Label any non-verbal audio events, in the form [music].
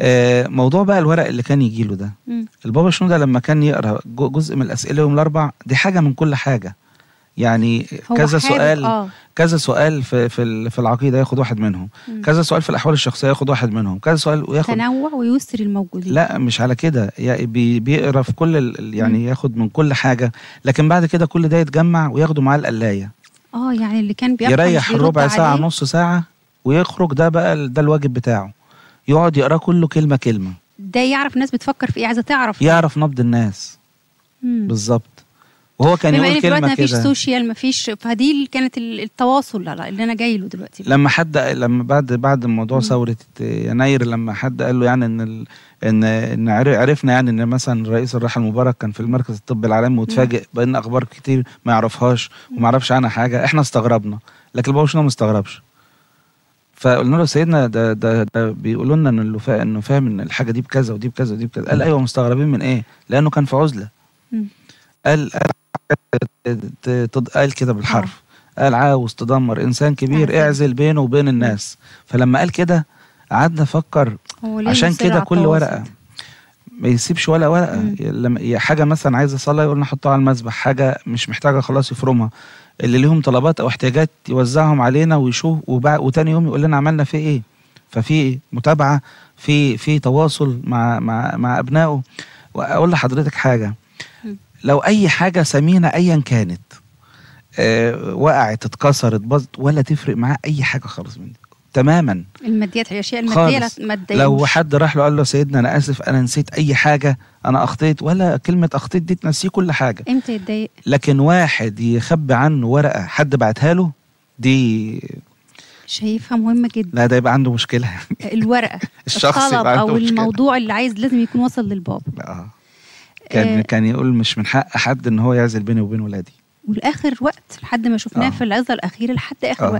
آه، موضوع بقى الورق اللي كان يجي له ده م. البابا شنودة لما كان يقرا جزء من الاسئله يوم الاربع دي حاجه من كل حاجه يعني كذا سؤال آه. كذا سؤال في في في العقيده ياخد واحد منهم م. كذا سؤال في الاحوال الشخصيه ياخد واحد منهم كذا سؤال وياخد تنوع ويسر الموجودين لا مش على كده يعني بيقرا في كل يعني م. ياخد من كل حاجه لكن بعد كده كل ده يتجمع وياخده معاه القلايه اه يعني اللي كان بيريح ربع ساعه نص ساعه ويخرج ده بقى ده الواجب بتاعه يقعد يقراه كله كلمه كلمه ده يعرف الناس بتفكر في ايه عايزه تعرف يعرف نبض الناس بالظبط وهو كان بما يقول كلمه كده مفيش سوشيال مفيش فدي كانت التواصل اللي انا جاي له دلوقتي لما حد لما بعد بعد موضوع ثوره يناير لما حد قال له يعني ان ال... ان ان عرفنا يعني ان مثلا الرئيس الراحه المبارك كان في المركز الطبي العالمي وتفاجئ بان اخبار كتير ما يعرفهاش وما يعرفش عنها حاجه احنا استغربنا لكن البابا ما استغربش فقلنا له سيدنا ده ده, ده بيقولوا لنا انه فا انه فاهم ان الحاجه دي بكذا ودي بكذا ودي بكذا قال ايوه مستغربين من ايه؟ لانه كان في عزله قال قال كده بالحرف آه. قال عاوز تدمر انسان كبير اعزل بينه وبين الناس فلما قال كده قعدنا نفكر عشان كده كل ورقه ما يسيبش ولا ورقه لما حاجه مثلا عايز يصلي يقول نحطها على المذبح حاجه مش محتاجه خلاص يفرمها اللي ليهم طلبات او احتياجات يوزعهم علينا ويشوف وتاني يوم يقول لنا عملنا فيه ايه ففي متابعه في في تواصل مع مع مع ابنائه واقول لحضرتك حاجه لو اي حاجه سمينه ايا كانت آه وقعت اتكسرت باظت ولا تفرق معاه اي حاجه خالص من دي تماما الماديات الاشياء الماديه لا لو حد راح له قال له سيدنا انا اسف انا نسيت اي حاجه انا اخطيت ولا كلمه اخطيت دي تنسيه كل حاجه امتى يتضايق لكن واحد يخبي عنه ورقه حد بعتها له دي شايفها مهمه جدا لا ده يبقى عنده مشكله [laughs] الورقه [laughs] الشخص الطلب او مشكلة. الموضوع اللي عايز لازم يكون وصل للبابا اه كان آه. كان يقول مش من حق حد ان هو يعزل بيني وبين ولادي ولاخر وقت لحد ما شفناه آه. في العظه الاخيره لحد اخر آه. وقت